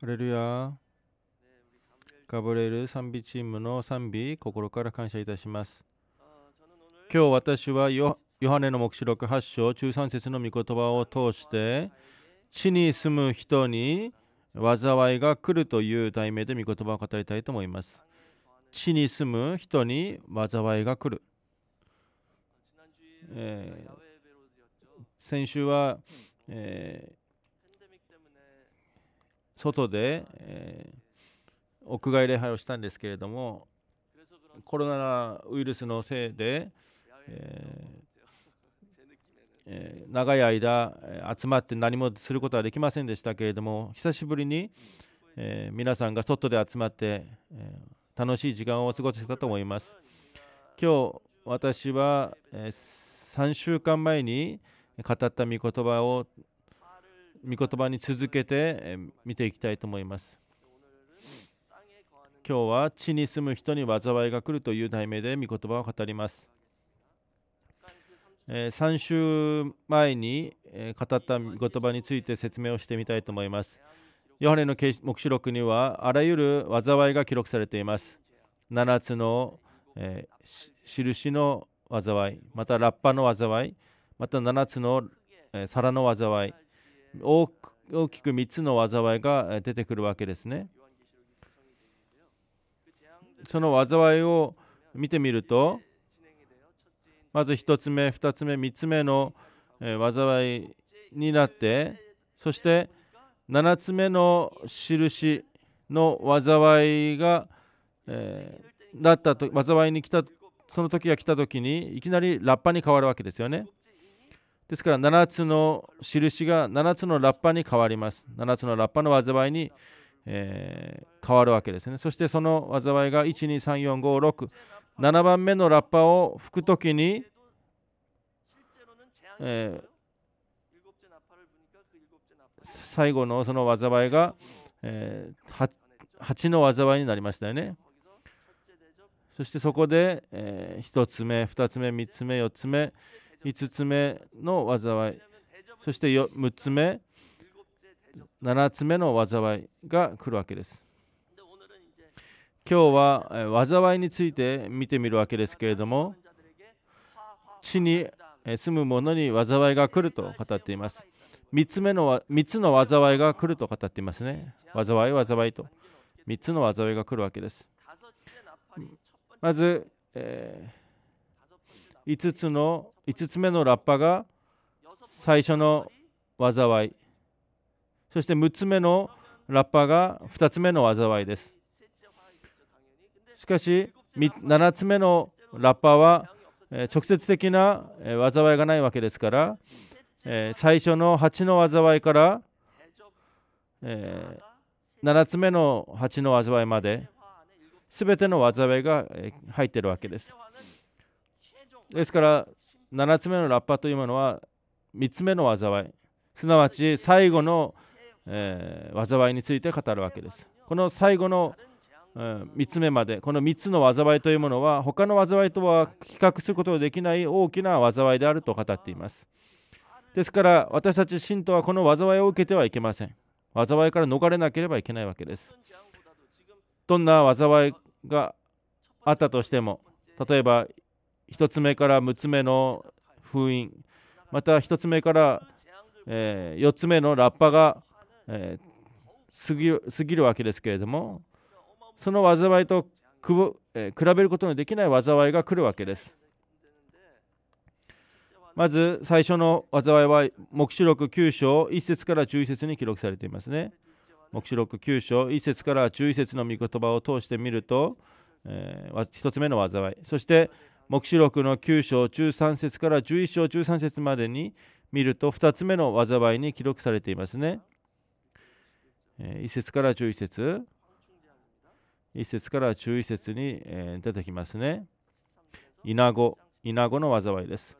ハレルヤガブレール賛美チームの賛美心から感謝いたします今日私はヨハネの目視録8章中3節の御言葉を通して地に住む人に災いが来るという題名で御言葉を語りたいと思います地に住む人に災いが来る、えー、先週は、えー外で、えー、屋外礼拝をしたんですけれどもコロナウイルスのせいで、ええー、長い間集まって何もすることはできませんでしたけれども久しぶりに、えー、皆さんが外で集まって、えー、楽しい時間を過ごせたと思います今日私は、え3週間前に語った御言葉を御言葉に続けて見ていきたいと思います。今日は地に住む人に災いが来るという題名で御言葉を語ります。え3週前に、え語った御言葉について説明をしてみたいと思います。ヨハネの黙示録にはあらゆる災いが記録されています。7つの、えー、印の災い、またラッパの災い、また7つの、え皿の災い、大きく3つの災いが出てくるわけですね。その災いを見てみるとまず1つ目2つ目3つ目の災いになってそして7つ目の印の災いが、えー、だったと災いに来たその時が来た時にいきなりラッパに変わるわけですよね。ですから7つの印が7つのラッパに変わります。7つのラッパの災いに、えー、変わるわけですね。そしてその災いが1、2、3、4、5、6、7番目のラッパを吹くときに、えー、最後のその災いが、えー、8の災いになりましたよね。そしてそこで、えー、1つ目、2つ目、3つ目、4つ目、5つ目の災いそして6つ目7つ目の災いが来るわけです今日は災いについて見てみるわけですけれども地に住む者に災いが来ると語っています3つ目の3つの災いが来ると語っていますね災い災いと3つの災いが来るわけですまず、えー5つの5つ目のラッパが最初の災いそして6つ目のラッパが2つ目の災いですしかし7つ目のラッパは直接的な災いがないわけですから最初の8の災いから7つ目の8の災いまで全ての災いが入っているわけです。ですから7つ目のラッパというものは3つ目の災いすなわち最後の、えー、災いについて語るわけですこの最後の、えー、3つ目までこの3つの災いというものは他の災いとは比較することができない大きな災いであると語っていますですから私たち信徒はこの災いを受けてはいけません災いから逃れなければいけないわけですどんな災いがあったとしても例えば1つ目から6つ目の封印また1つ目から、え4つ目のラッパが、え過ぎるわけですけれどもその災いとく、え比べることのできない災いが来るわけですまず最初の災いは黙示録9章1節から11節に記録されていますね黙示録9章1節から11節の御言葉を通してみると、えー、1つ目の災いそして黙示録の9章13節から11章13節までに見ると2つ目の災いに記録されていますね。1節から11節1節から11節に出てきますね。イナゴ、イナゴの災いです。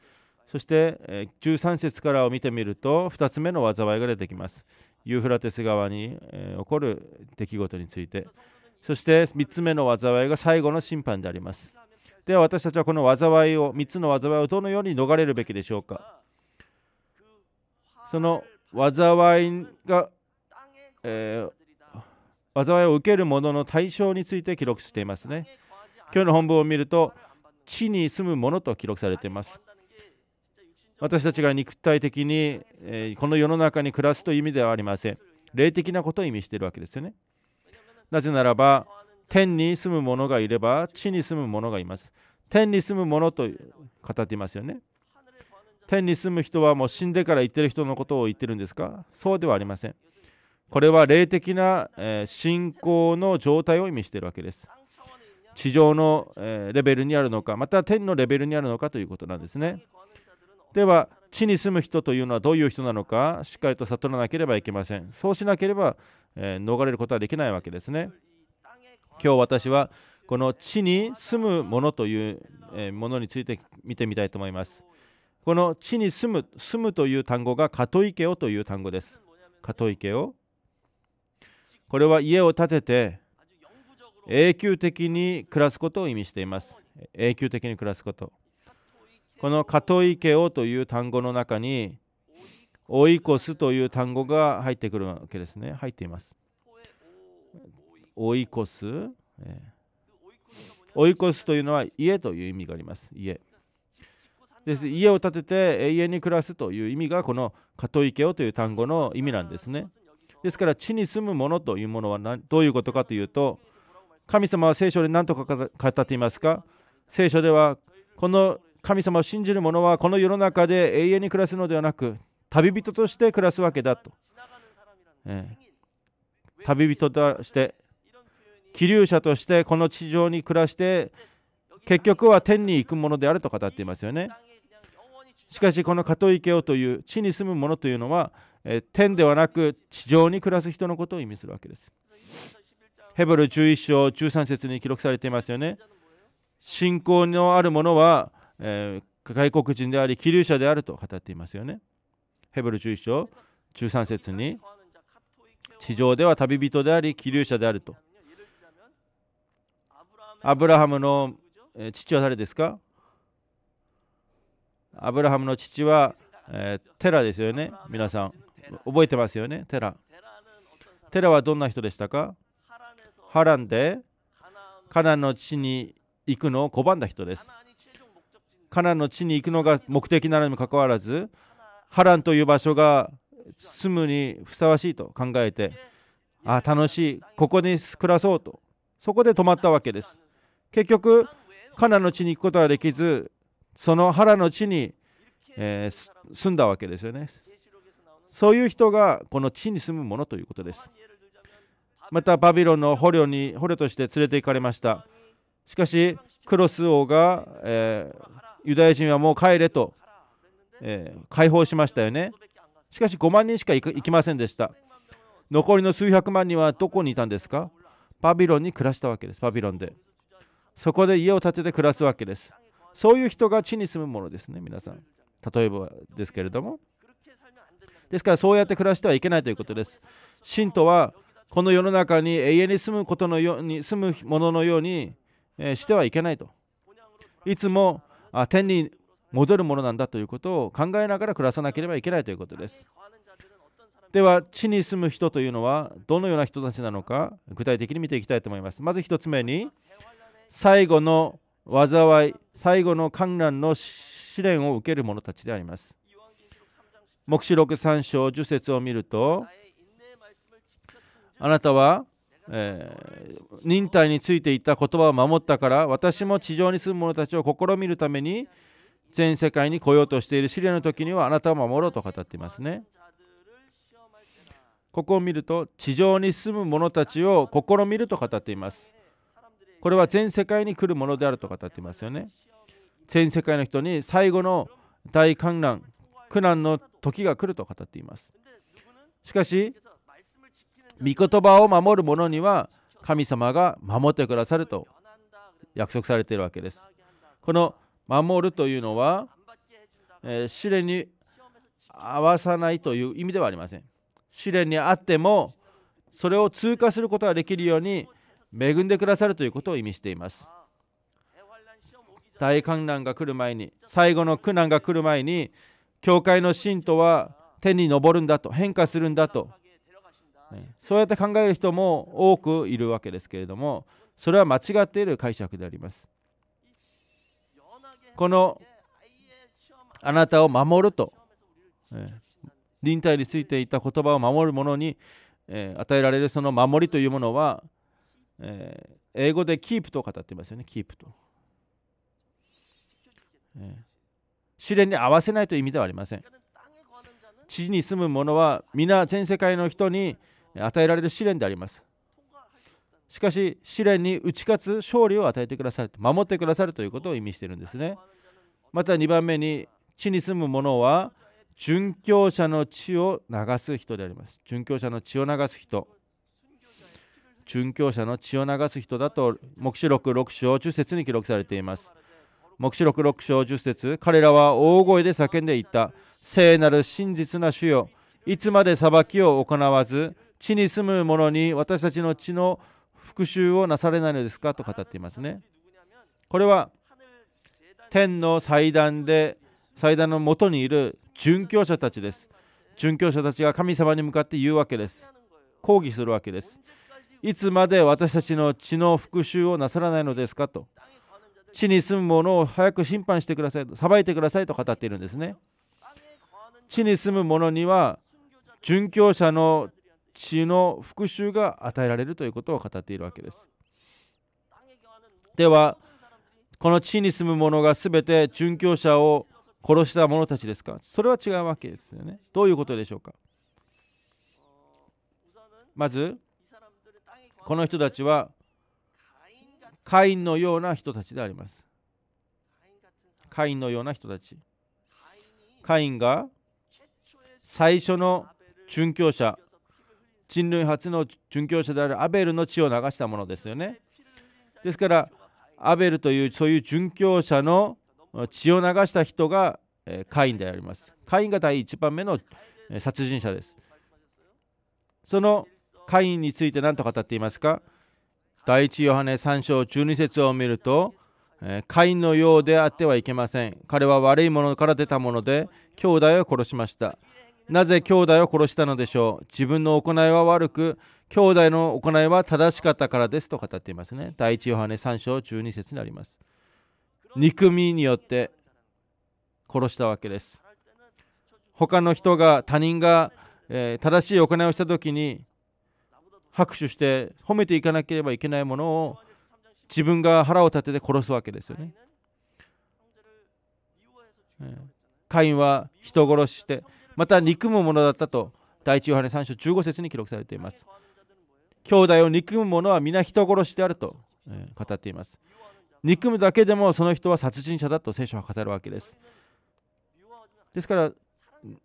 そして13節からを見てみると2つ目の災いが出てきます。ユーフラテス側に起こる出来事について。そして3つ目の災いが最後の審判であります。では私たちはこの災いを3つの災いをどのように逃れるべきでしょうかその災いが、えー、災いを受ける者のの対象について記録していますね今日の本文を見ると地に住む者と記録されています私たちが肉体的に、えー、この世の中に暮らすという意味ではありません霊的なことを意味しているわけですよねなぜならば天に住む者がいれば地に住む者がいます。天に住む者と語っていますよね。天に住む人はもう死んでから言ってる人のことを言ってるんですかそうではありません。これは霊的な、え信仰の状態を意味しているわけです。地上の、えレベルにあるのか、また天のレベルにあるのかということなんですね。では、地に住む人というのはどういう人なのか、しっかりと悟らなければいけません。そうしなければ、え逃れることはできないわけですね。今日私はこの地に住むものというものについて見てみたいと思います。この地に住む住むという単語がカトイケオという単語です。カトイケオ。これは家を建てて永久的に暮らすことを意味しています。永久的に暮らすこと。このカトイケオという単語の中に追い越すという単語が入ってくるわけですね。入っています。追い越す、え追い越すというのは家という意味があります家です家を建てて永遠に暮らすという意味がこのカトイケオという単語の意味なんですねですから地に住むものというものはどういうことかというと神様は聖書で何とか語っていますか聖書ではこの神様を信じる者はこの世の中で永遠に暮らすのではなく旅人として暮らすわけだと、えー、旅人として気流者としてこの地上に暮らして結局は天に行くものであると語っていますよねしかしこのカトイケオという地に住む者というのは天ではなく地上に暮らす人のことを意味するわけですヘブル11章13節に記録されていますよね信仰のあるものは、え外国人であり気流者であると語っていますよねヘブル11章13節に地上では旅人であり気流者であるとアブラハムの父は誰ですかアブラハムの父は、えー、テラですよね、皆さん。覚えてますよね、テラ。テラはどんな人でしたかハランでカナンの地に行くのを拒んだ人です。カナンの地に行くのが目的なのにもかかわらず、ハランという場所が住むにふさわしいと考えて、あ楽しい、ここに暮らそうと、そこで泊まったわけです。結局カナの地に行くことはできずその腹の地に、えー、住んだわけですよねそういう人がこの地に住むものということですまたバビロンの捕虜に捕虜として連れて行かれましたしかしクロス王が、えー、ユダヤ人はもう帰れと、えー、解放しましたよねしかし5万人しか行きませんでした残りの数百万人はどこにいたんですかバビロンに暮らしたわけですバビロンでそこで家を建てて暮らすわけです。そういう人が地に住むものですね、皆さん。例えばですけれども。ですからそうやって暮らしてはいけないということです。信徒はこの世の中に永遠に住むことのように住むもののように、えー、してはいけないと。いつもあ天に戻るものなんだということを考えながら暮らさなければいけないということです。では地に住む人というのはどのような人たちなのか具体的に見ていきたいと思います。まず1つ目に最後の災い、最後の観覧の試練を受ける者たちであります。黙示録3章10節を見ると、あなたは、えー、忍耐についていた言葉を守ったから、私も地上に住む者たちを試みるために、全世界に来ようとしている試練の時にはあなたを守ろうと語っていますね。ここを見ると、地上に住む者たちを試みると語っています。これは全世界に来るものであると語っていますよね。全世界の人に最後の大観覧、苦難の時が来ると語っています。しかし、御言葉を守る者には神様が守ってくださると約束されているわけです。この守るというのは、えー、試練に合わさないという意味ではありません。試練にあってもそれを通過することができるように恵んでくださるということを意味しています大観覧が来る前に最後の苦難が来る前に教会の信徒は手に昇るんだと変化するんだとそうやって考える人も多くいるわけですけれどもそれは間違っている解釈でありますこのあなたを守ると忍耐についていた言葉を守る者に与えられるその守りというものはえー、英語でキープと語ってますよね、キープと。えー、試練に合わせないという意味ではありません。地に住む者は皆全世界の人に与えられる試練であります。しかし試練に打ち勝つ勝利を与えてくださる守ってくださるということを意味しているんですね。また2番目に地に住む者は殉教者の血を流す人であります。殉教者の血を流す人。殉教者の血を流す人だと黙示録6章10節に記録されています黙示録6章10節彼らは大声で叫んでいった聖なる真実な主よいつまで裁きを行わず地に住む者に私たちの血の復讐をなされないのですかと語っていますねこれは天の祭壇で祭壇のもとにいる殉教者たちです殉教者たちが神様に向かって言うわけです抗議するわけですいつまで私たちの血の復讐をなさらないのですかと地に住む者を早く審判してください裁いてくださいと語っているんですね地に住む者には殉教者の血の復讐が与えられるということを語っているわけですではこの地に住む者が全て殉教者を殺した者たちですかそれは違うわけですよねどういうことでしょうかまずこの人たちはカインのような人たちであります。カインのような人たち。カインが最初の殉教者、人類初の殉教者であるアベルの血を流したものですよね。ですから、アベルというそういう殉教者の血を流した人がカインであります。カインが第1番目の殺人者です。そのカインについて何と語っていますか第一ヨハネ3章12節を見ると、えー、カインのようであってはいけません。彼は悪いものから出たもので、兄弟を殺しました。なぜ兄弟を殺したのでしょう自分の行いは悪く、兄弟の行いは正しかったからですと語っていますね。第一ヨハネ3章12節になります。憎みによって殺したわけです。他の人が他人が、えー、正しい行いをした時に拍手して褒めていかなければいけないものを自分が腹を立てて殺すわけですよね。カインは人殺ししてまた憎むものだったと第一ヨハネ3章15節に記録されています。兄弟を憎む者は皆人殺しであると語っています。憎むだけでもその人は殺人者だと聖書は語るわけです。ですから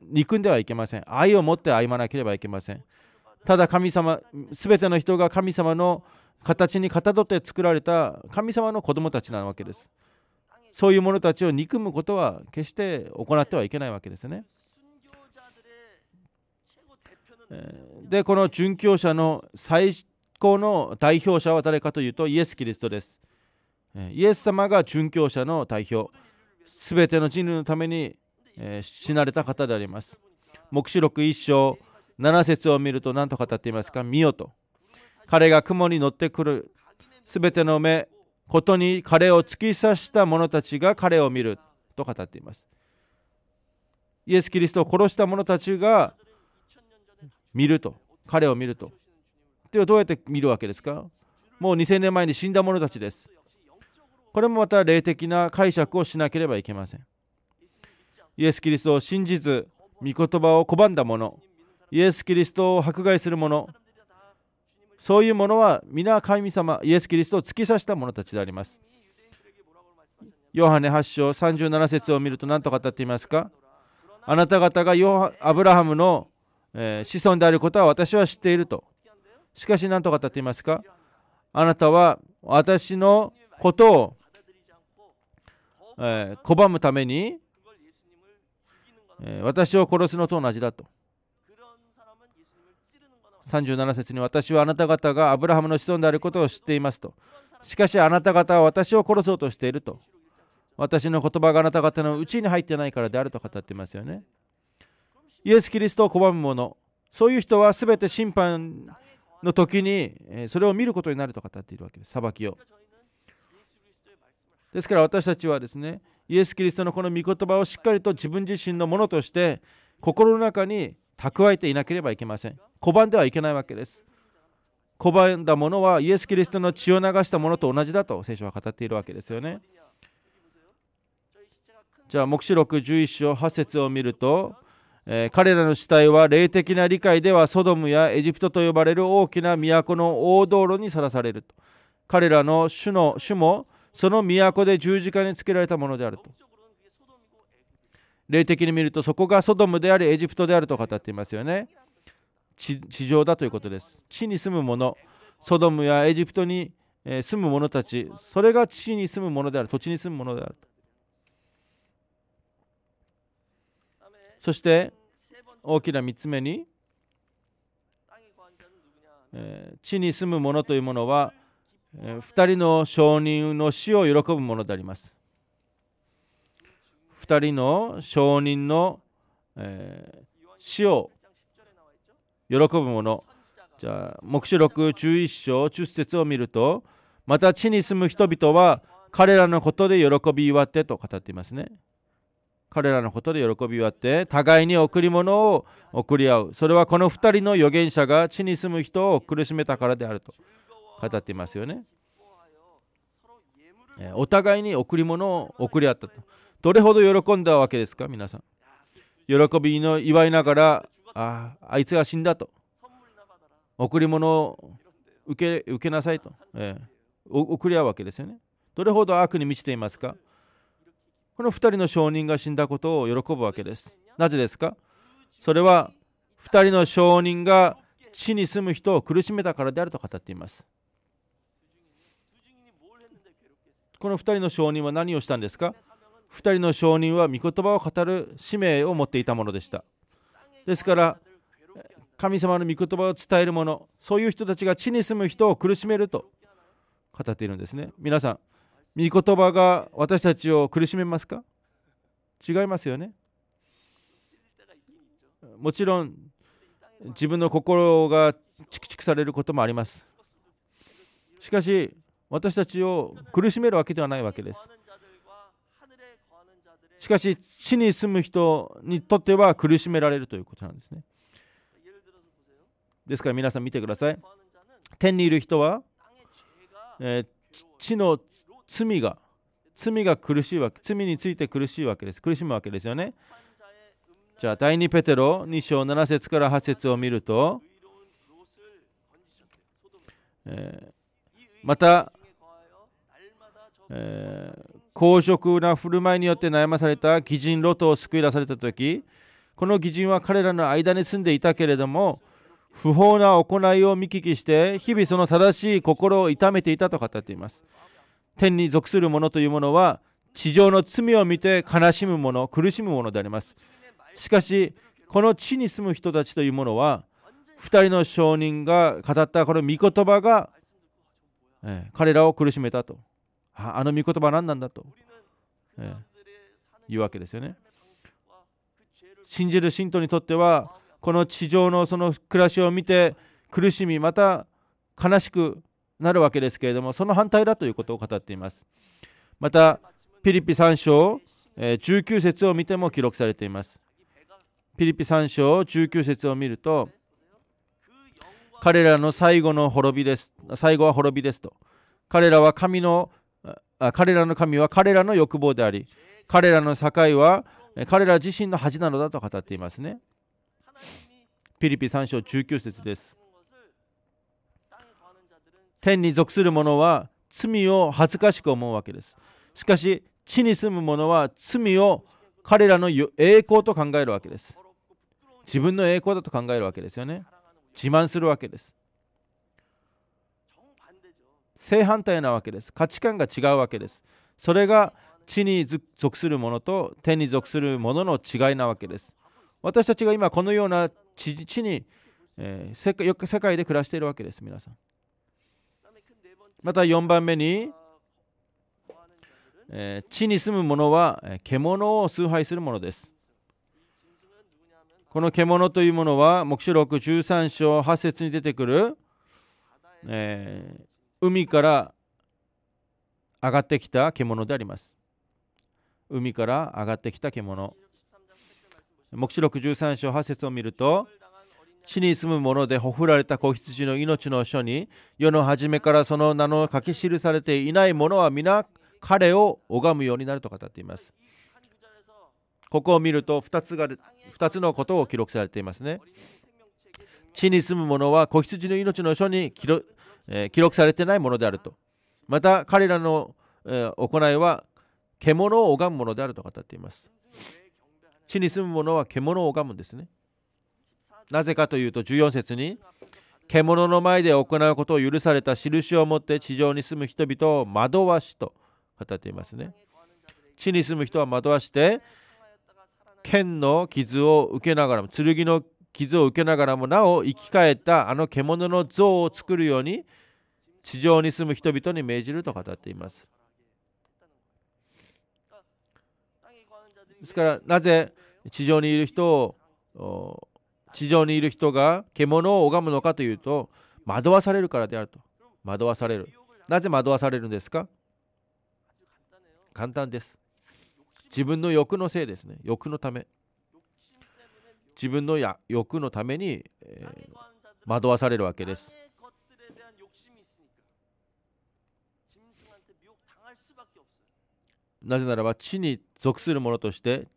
憎んではいけません。愛を持って歩まなければいけません。ただ神様全ての人が神様の形にかたどって作られた神様の子供たちなわけですそういう者たちを憎むことは決して行ってはいけないわけですねでこの殉教者の最高の代表者は誰かというとイエス・キリストですイエス様が殉教者の代表すべての人類のために死なれた方であります黙示録1章7節を見ると何と語っていますか見よと。彼が雲に乗ってくる。すべての目、ことに彼を突き刺した者たちが彼を見ると語っています。イエス・キリストを殺した者たちが見ると。彼を見ると。ではどうやって見るわけですかもう2000年前に死んだ者たちです。これもまた霊的な解釈をしなければいけません。イエス・キリストを信じず、御言葉を拒んだ者、イエス・キリストを迫害する者そういうものは皆神様イエス・キリストを突き刺した者たちでありますヨハネ8章37節を見ると何と語っていますかあなた方がアブラハムの、え子孫であることは私は知っているとしかし何と語っていますかあなたは私のことを、え拒むために、え私を殺すのと同じだと37節に私はあなた方がアブラハムの子孫であることを知っていますと。しかしあなた方は私を殺そうとしていると。私の言葉があなた方のうちに入ってないからであると語っていますよね。イエス・キリストを拒む者、そういう人は全て審判の時にそれを見ることになると語っているわけです、裁きを。ですから私たちはですね、イエス・キリストのこの御言葉をしっかりと自分自身のものとして心の中に蓄えていなければいけません拒んではいけないわけです拒んだものはイエス・キリストの血を流したものと同じだと聖書は語っているわけですよねじゃあ黙示録11章8節を見るとえー、彼らの死体は霊的な理解ではソドムやエジプトと呼ばれる大きな都の大道路にさらされると彼らの主の主もその都で十字架につけられたものであると霊的に見るとそこがソドムでありエジプトであると語っていますよね地上だということです地に住む者ソドムやエジプトに住む者たちそれが地に住む者である土地に住む者であるそして大きな3つ目に、え地に住む者というものは、え2人の証人の死を喜ぶものであります2人の証人の、えー、死を喜ぶ者じゃあ黙示録11章10節を見るとまた地に住む人々は彼らのことで喜び祝ってと語っていますね彼らのことで喜び祝って互いに贈り物を贈り合うそれはこの2人の預言者が地に住む人を苦しめたからであると語っていますよねお互いに贈り物を贈り合ったとどれほど喜んだわけですか皆さん喜びの祝いながらああいつが死んだと贈り物を受け受けなさいと、ええ、送り合うわけですよねどれほど悪に満ちていますかこの2人の証人が死んだことを喜ぶわけですなぜですかそれは2人の証人が地に住む人を苦しめたからであると語っていますこの2人の証人は何をしたんですか2人の証人は御言葉を語る使命を持っていたものでしたですから神様の御言葉を伝える者そういう人たちが地に住む人を苦しめると語っているんですね皆さん御言葉が私たちを苦しめますか違いますよねもちろん自分の心がチクチクされることもありますしかし私たちを苦しめるわけではないわけですしかし地に住む人にとっては苦しめられるということなんですねですから皆さん見てください天にいる人は、えー、地の罪が罪が苦しいわけ罪について苦しいわけです苦しむわけですよねじゃあ第2ペテロ2章7節から8節を見ると、えー、また、えー、公職な振る舞いによって悩まされた義人ロトを救い出された時この義人は彼らの間に住んでいたけれども不法な行いを見聞きして日々その正しい心を痛めていたと語っています天に属する者というものは地上の罪を見て悲しむ者苦しむ者でありますしかしこの地に住む人たちというものは2人の証人が語ったこの御言葉が、えー、彼らを苦しめたとあの御言葉は何なんだと、えー、いうわけですよね。信じる信徒にとってはこの地上のその暮らしを見て苦しみまた悲しくなるわけですけれどもその反対だということを語っています。またピリピ3章、えー、19節を見ても記録されています。ピリピ3章19節を見ると彼らの最後の滅びです最後は滅びですと彼らは神の彼らの神は彼らの欲望であり彼らの境は彼ら自身の恥なのだと語っていますねピリピ3章19節です天に属する者は罪を恥ずかしく思うわけですしかし地に住む者は罪を彼らの栄光と考えるわけです自分の栄光だと考えるわけですよね自慢するわけです正反対なわけです価値観が違うわけですそれが地に属するものと天に属するものの違いなわけです私たちが今このような地に、えー、世界で暮らしているわけです皆さんまた4番目に、えー、地に住む者は獣を崇拝するものですこの獣というものは黙示録13章8節に出てくる、えー、海から上がってきた獣であります。海から上がってきた獣。黙示録13章8節を見ると、地に住む者でほふられた子羊の命の書に、世の初めからその名の書き記されていない者は皆彼を拝むようになると語っています。ここを見ると2つが2つのことを記録されていますね。地に住む者は子羊の命の書にえー、記録されてないものであると。また彼らの、えー、行いは獣を拝むものであると語っています。地に住む者は獣を拝むんですね。なぜかというと14節に獣の前で行うことを許された印を持って地上に住む人々を惑わしと語っていますね。地に住む人は惑わして剣の傷を受けながらも剣の傷を受けながらもなお生き返ったあの獣の像を作るように地上に住む人々に命じると語っています。ですからなぜ地上にいる人を地上にいる人が獣を拝むのかというと惑わされるからであると惑わされるなぜ惑わされるんですか簡単です自分の欲のせいですね欲のため自分の欲のために、えー、惑わされるわけです。なぜならば地に属する者として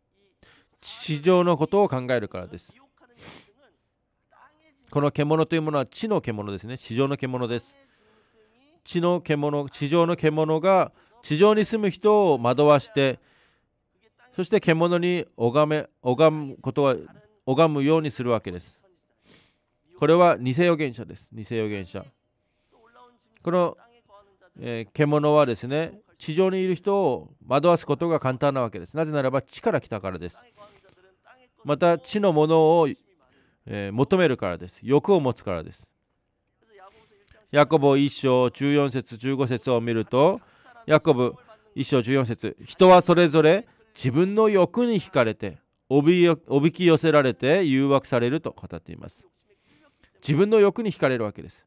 地上のことを考えるからです。この獣というものは地の獣ですね。地上の獣です。地の獣、地上の獣が地上に住む人を惑わして、そして獣に拝め、拝むことは拝むようにするわけです。これは偽預言者です。偽預言者。この、えー、獣はですね、地上にいる人を惑わすことが簡単なわけです。なぜならば地から来たからです。また地のものを、えー、求めるからです。欲を持つからです。ヤコブ1章14節15節を見ると、ヤコブ1章14節人はそれぞれ自分の欲に惹かれて、おびき寄せられて誘惑されると語っています自分の欲に惹かれるわけです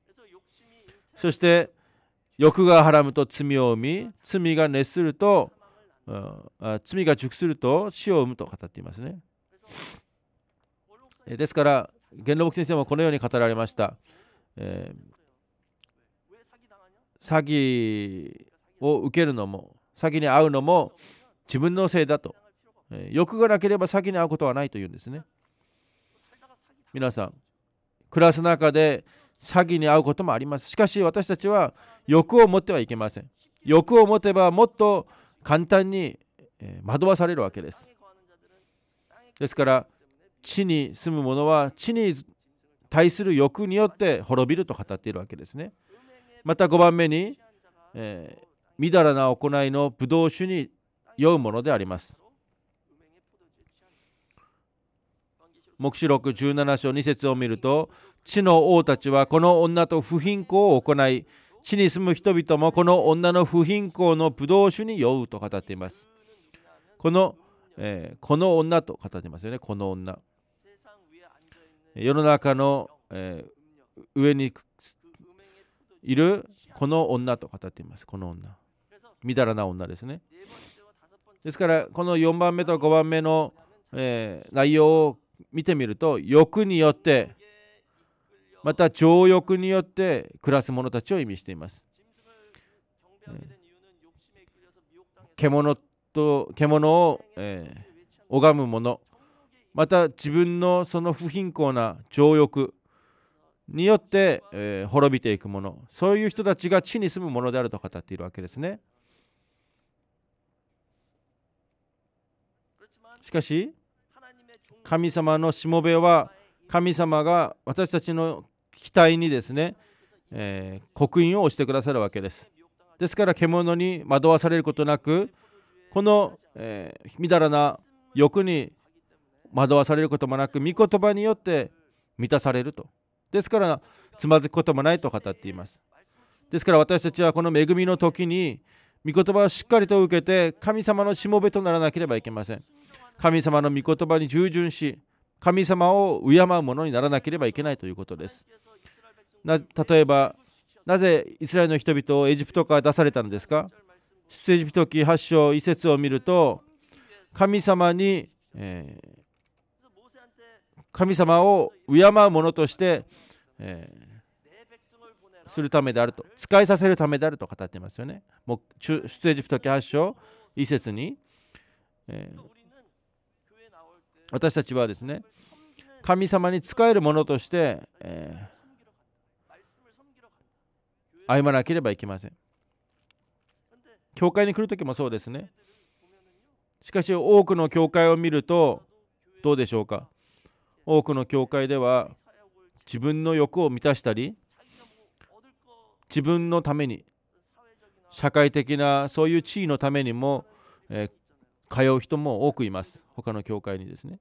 そして欲がはらむと罪を生み罪が熱すると、うん、罪が熟すると死を生むと語っていますねですから元老牧先生もこのように語られました、えー、詐欺を受けるのも詐欺に遭うのも自分のせいだと欲がなければ先に会うことはないというんですね皆さん暮らす中で詐欺に会うこともありますしかし私たちは欲を持ってはいけません欲を持てばもっと簡単に惑わされるわけですですから地に住む者は地に対する欲によって滅びると語っているわけですねまた5番目に、えー、みだらな行いの葡萄酒に酔うものであります黙示録17章2節を見ると地の王たちはこの女と不貧行を行い地に住む人々もこの女の不貧行の葡萄酒に酔うと語っていますこの、えー、この女と語ってますよねこの女世の中の、えー、上にいるこの女と語っていますこの女みだらな女ですねですからこの4番目と5番目の、えー、内容を見てみると欲によってまた情欲によって暮らす者たちを意味しています。獣と獣を、えー、拝む者また自分のその不貧困な情欲によって、えー、滅びていくものそういう人たちが地に住むものであると語っているわけですねしかし神様のしもべは神様が私たちの期待にですね、えー、刻印を押してくださるわけです。ですから獣に惑わされることなくこの、えー、みだらな欲に惑わされることもなく御言葉によって満たされると。ですからつまずくこともないと語っています。ですから私たちはこの恵みの時に御言葉をしっかりと受けて神様のしもべとならなければいけません。神様の御言葉に従順し神様を敬う者にならなければいけないということです例えばなぜイスラエルの人々をエジプトから出されたのですか出エジプト記8章1節を見ると神様に、えー、神様を敬う者として、えーするためであると使いさせるためであると語っていますよね。もう出エジプト記8章1節に、えー、私たちはですね神様に仕えるものとして、えー、歩まなければいけません教会に来る時もそうですねしかし多くの教会を見るとどうでしょうか多くの教会では自分の欲を満たしたり自分のために社会的なそういう地位のためにも、えー、通う人も多くいます他の教会にですね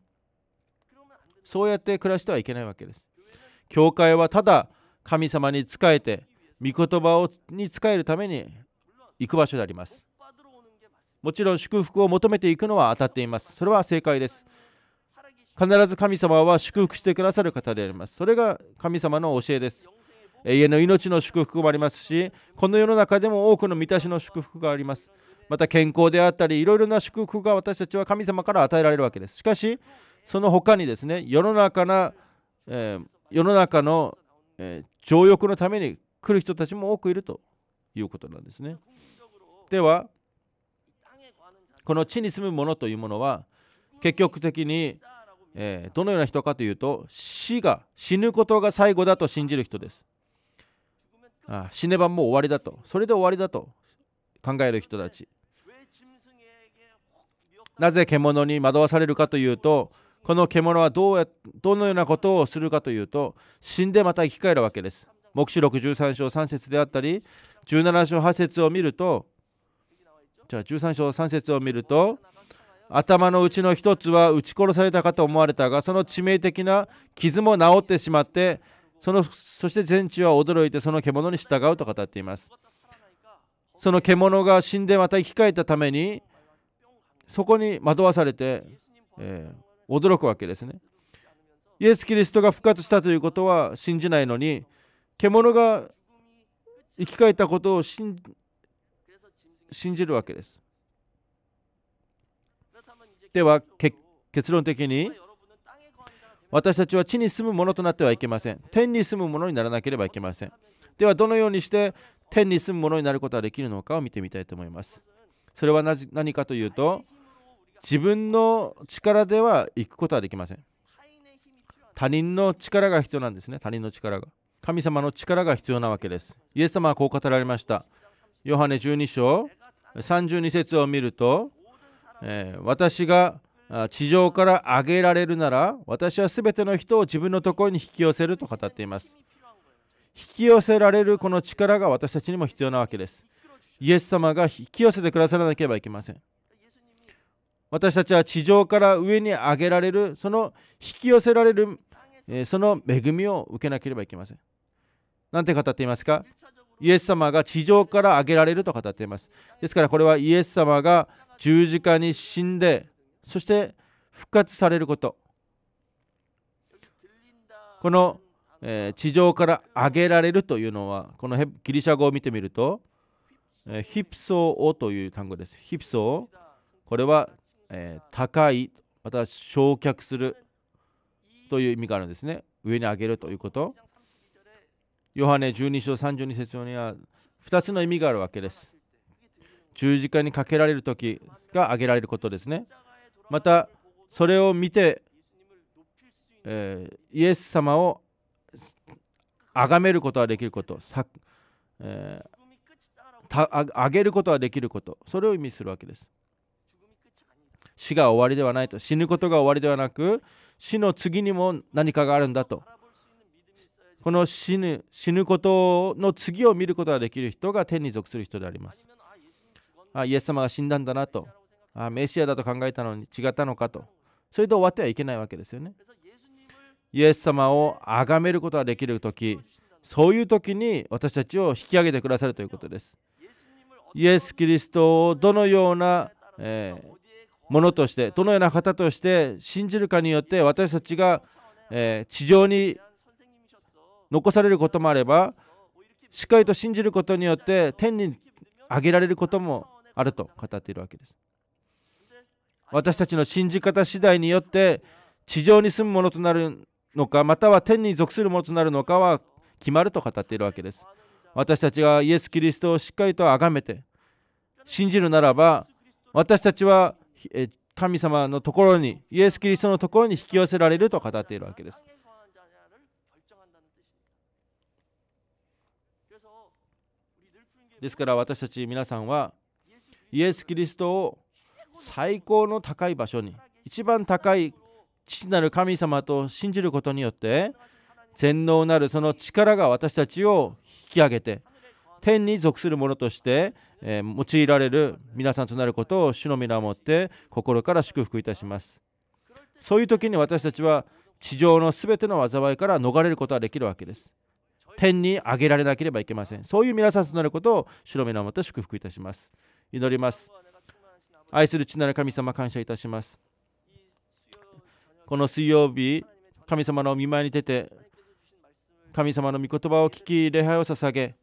そうやって暮らしてはいけないわけです教会はただ神様に仕えて御言葉をに仕えるために行く場所でありますもちろん祝福を求めていくのは当たっていますそれは正解です必ず神様は祝福してくださる方でありますそれが神様の教えです永遠の命の祝福もありますしこの世の中でも多くの満たしの祝福がありますまた健康であったりいろいろな祝福が私たちは神様から与えられるわけですしかしその他にですね世の中の、えー、世の中の、えー、情欲のために来る人たちも多くいるということなんですねではこの地に住む者というものは結局的に、えー、どのような人かというと死が死ぬことが最後だと信じる人ですあ死ねばもう終わりだとそれで終わりだと考える人たちなぜ獣に惑わされるかというとこの獣はどうやどのようなことをするかというと死んでまた生き返るわけです。黙示録13章3節であったり17章8節を見るとじゃあ13章3節を見ると頭のうちの一つは撃ち殺されたかと思われたがその致命的な傷も治ってしまってそのそして全地は驚いてその獣に従うと語っていますその獣が死んでまた生き返ったためにそこに惑わされて、えー、驚くわけですね。イエス・キリストが復活したということは信じないのに獣が生き返ったことを信じるわけです。では結論的に私たちは地に住むものとなってはいけません。天に住むものにならなければいけません。ではどのようにして天に住むものになることができるのかを見てみたいと思います。それは何かというと、自分の力では行くことはできません他人の力が必要なんですね他人の力が神様の力が必要なわけですイエス様はこう語られましたヨハネ12章32節を見ると、えー、私が地上から上げられるなら私は全ての人を自分のところに引き寄せると語っています引き寄せられるこの力が私たちにも必要なわけですイエス様が引き寄せてくださらなければいけません私たちは地上から上に上げられるその引き寄せられるその恵みを受けなければいけません。なんて語っていますかイエス様が地上から上げられると語っています。ですからこれはイエス様が十字架に死んでそして復活されることこの、え地上から上げられるというのはこのギリシャ語を見てみると、えヒプソオという単語ですヒプソこれはえー、高いまた焼却するという意味があるんですね上に上げるということヨハネ12章32節には2つの意味があるわけです十字架にかけられる時が上げられることですねまたそれを見て、えー、イエス様を崇めることができることさ、えー、上げることができることそれを意味するわけです死が終わりではないと死ぬことが終わりではなく死の次にも何かがあるんだとこの死ぬ死ぬことの次を見ることができる人が天に属する人でありますあイエス様が死んだんだなとあメシアだと考えたのに違ったのかとそれで終わってはいけないわけですよねイエス様を崇めることができる時そういう時に私たちを引き上げてくださるということですイエス・キリストをどのような、えー、ものとしてどのような方として信じるかによって私たちが、え地上に残されることもあればしっかりと信じることによって天に上げられることもあると語っているわけです私たちの信じ方次第によって地上に住むものとなるのかまたは天に属するものとなるのかは決まると語っているわけです私たちがイエス・キリストをしっかりと崇めて信じるならば私たちはえ神様のところにイエス・キリストのところに引き寄せられると語っているわけです。ですから私たち皆さんはイエス・キリストを最高の高い場所に一番高い父なる神様と信じることによって全能なるその力が私たちを引き上げて天に属するものとして、えー、用いられる皆さんとなることを主の皆をもって心から祝福いたしますそういう時に私たちは地上の全ての災いから逃れることができるわけです天に上げられなければいけませんそういう皆さんとなることを主の皆をもって祝福いたします祈ります愛する血なる神様感謝いたしますこの水曜日神様の見舞いに出て神様の御言葉を聞き礼拝を捧げ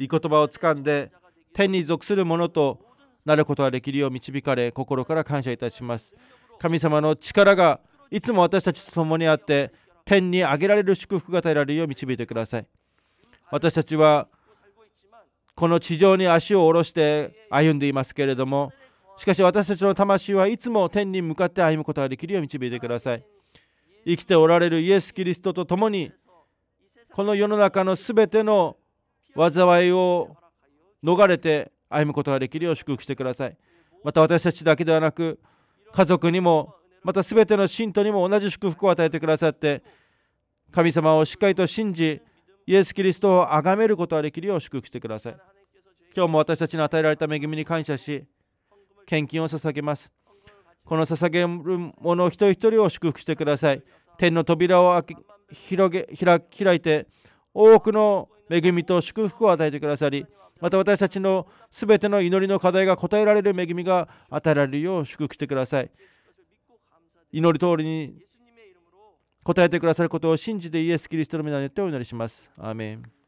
御言葉をつかんで天に属するものとなることができるよう導かれ心から感謝いたします神様の力がいつも私たちと共にあって天に上げられる祝福が与えられるよう導いてください私たちはこの地上に足を下ろして歩んでいますけれどもしかし私たちの魂はいつも天に向かって歩むことができるよう導いてください生きておられるイエス・キリストと共にこの世の中のすべての災いを逃れて歩むことができるよう祝福してください。また私たちだけではなく、家族にも、また全ての信徒にも同じ祝福を与えてくださって、神様をしっかりと信じ、イエス・キリストを崇めることができるよう祝福してください。今日も私たちの与えられた恵みに感謝し、献金を捧げます。この捧げる者一人一人を祝福してください。天の扉を広げ開いて、多くの恵みと祝福を与えてくださりまた私たちのすべての祈りの課題が答えられる恵みが与えられるよう祝福してください祈り通りに答えてくださることを信じてイエス・キリストの皆によってお祈りします。アーメン